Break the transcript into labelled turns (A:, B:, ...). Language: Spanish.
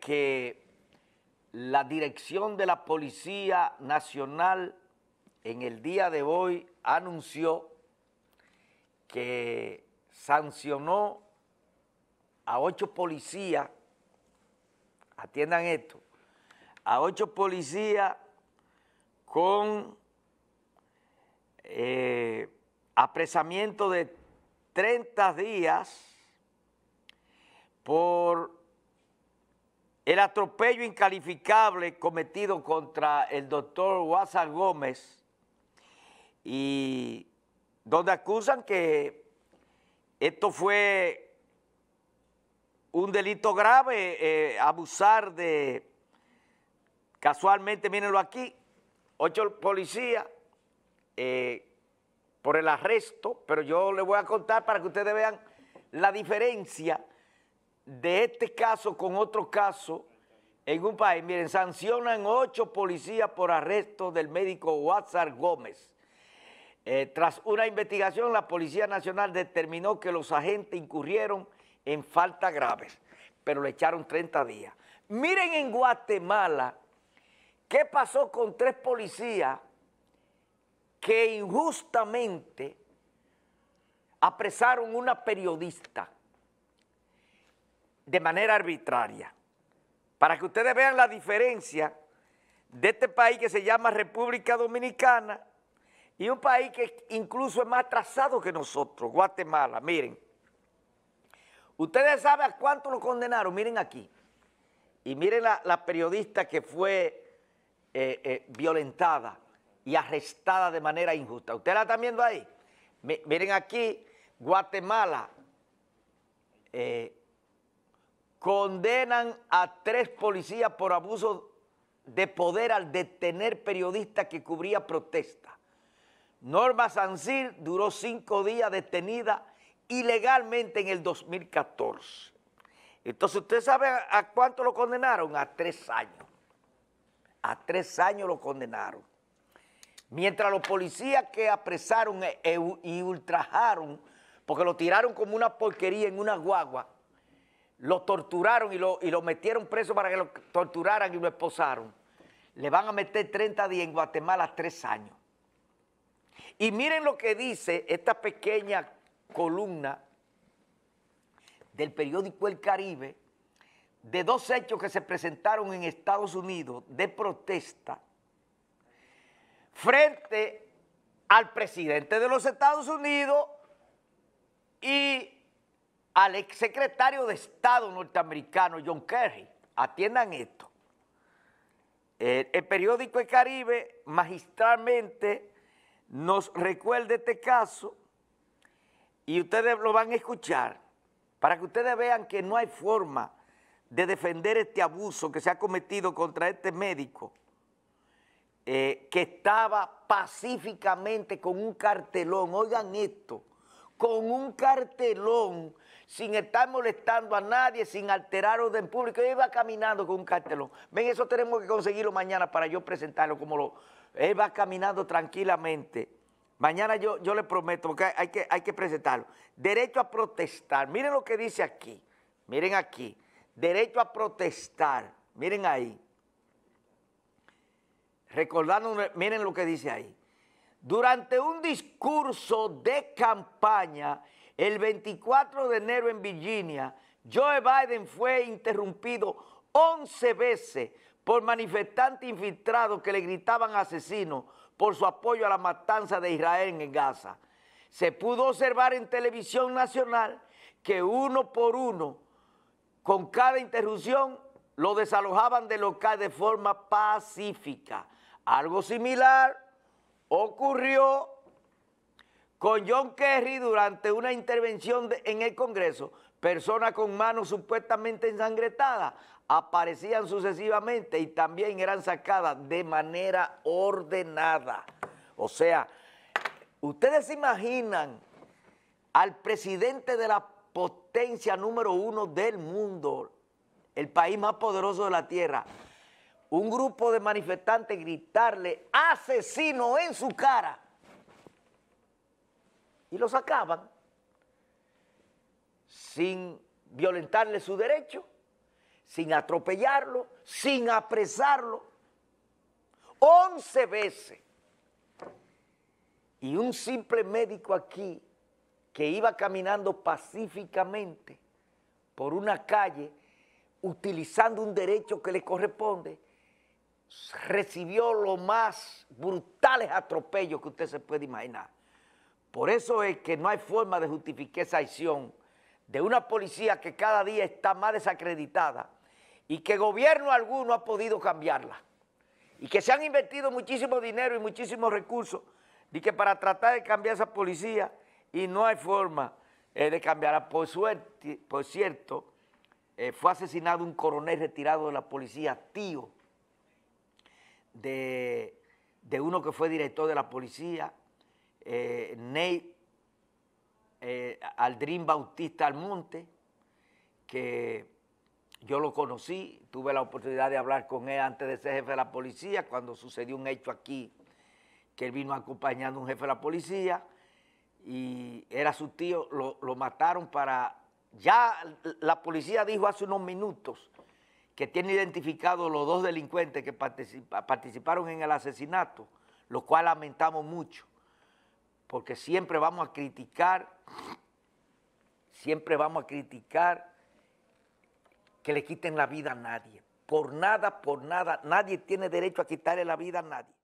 A: que la dirección de la Policía Nacional en el día de hoy anunció que sancionó a ocho policías, atiendan esto, a ocho policías con eh, apresamiento de 30 días por el atropello incalificable cometido contra el doctor whatsapp Gómez y donde acusan que esto fue un delito grave, eh, abusar de, casualmente, mírenlo aquí, ocho policías eh, por el arresto, pero yo les voy a contar para que ustedes vean la diferencia de este caso con otro caso en un país. Miren, sancionan ocho policías por arresto del médico Wazar Gómez. Eh, tras una investigación, la Policía Nacional determinó que los agentes incurrieron en faltas graves, pero le echaron 30 días. Miren en Guatemala qué pasó con tres policías que injustamente apresaron una periodista de manera arbitraria. Para que ustedes vean la diferencia de este país que se llama República Dominicana y un país que incluso es más trazado que nosotros, Guatemala, miren. Ustedes saben a cuánto lo condenaron, miren aquí. Y miren la, periodista que fue eh, eh, violentada y arrestada de manera injusta. ¿Ustedes la están viendo ahí? miren aquí, Guatemala, eh, Condenan a tres policías por abuso de poder al detener periodista que cubría protesta. Norma Sancir duró cinco días detenida ilegalmente en el 2014. Entonces, ¿ustedes saben a cuánto lo condenaron? A tres años. A tres años lo condenaron. Mientras los policías que apresaron e, e y ultrajaron, porque lo tiraron como una porquería en una guagua, lo torturaron y lo, y lo metieron preso para que lo torturaran y lo esposaron. Le van a meter 30 días en Guatemala, tres años. Y miren lo que dice esta pequeña columna del periódico El Caribe de dos hechos que se presentaron en Estados Unidos de protesta frente al presidente de los Estados Unidos y al exsecretario de Estado norteamericano John Kerry. Atiendan esto. El, periódico El Caribe magistralmente nos recuerda este caso y ustedes lo van a escuchar para que ustedes vean que no hay forma de defender este abuso que se ha cometido contra este médico eh, que estaba pacíficamente con un cartelón. Oigan esto con un cartelón, sin estar molestando a nadie, sin alterar orden público. él va caminando con un cartelón. Ven, eso tenemos que conseguirlo mañana para yo presentarlo como lo... Él va caminando tranquilamente. Mañana yo, yo le prometo, porque hay que, hay que presentarlo. Derecho a protestar. Miren lo que dice aquí. Miren aquí. Derecho a protestar. Miren ahí. Recordando, miren lo que dice ahí durante un discurso de campaña el 24 de enero en Virginia, Joe Biden fue interrumpido 11 veces por manifestantes infiltrados que le gritaban asesino por su apoyo a la matanza de Israel en Gaza. Se pudo observar en televisión nacional que uno por uno, con cada interrupción, lo desalojaban del local de forma pacífica. Algo similar ocurrió con John Kerry durante una intervención en el Congreso, personas con manos supuestamente ensangretadas aparecían sucesivamente y también eran sacadas de manera ordenada. O sea, ustedes se imaginan al presidente de la potencia número uno del mundo, el país más poderoso de la tierra, un grupo de manifestantes gritarle asesino en su cara y lo sacaban sin violentarle su derecho, sin atropellarlo, sin apresarlo. Once veces. Y un simple médico aquí que iba caminando pacíficamente por una calle utilizando un derecho que le corresponde, recibió los más brutales atropellos que usted se puede imaginar. Por eso es que no hay forma de justificar esa acción de una policía que cada día está más desacreditada y que gobierno alguno ha podido cambiarla. Y que se han invertido muchísimo dinero y muchísimos recursos y que para tratar de cambiar esa policía y no hay forma eh, de cambiarla. Por, cierto, eh, fue asesinado un coronel retirado de la policía, tío, de, uno que fue director de la policía, eh, Ney eh, Aldrin Bautista Almonte, que yo lo conocí, tuve la oportunidad de hablar con él antes de ser jefe de la policía, cuando sucedió un hecho aquí, que él vino acompañando a un jefe de la policía, y era su tío, lo, lo mataron para... Ya la policía dijo hace unos minutos que tiene identificados los dos delincuentes que participaron en el asesinato, lo cual lamentamos mucho, porque siempre vamos a criticar, siempre vamos a criticar que le quiten la vida a nadie. Por nada, por nada, nadie tiene derecho a quitarle la vida a nadie.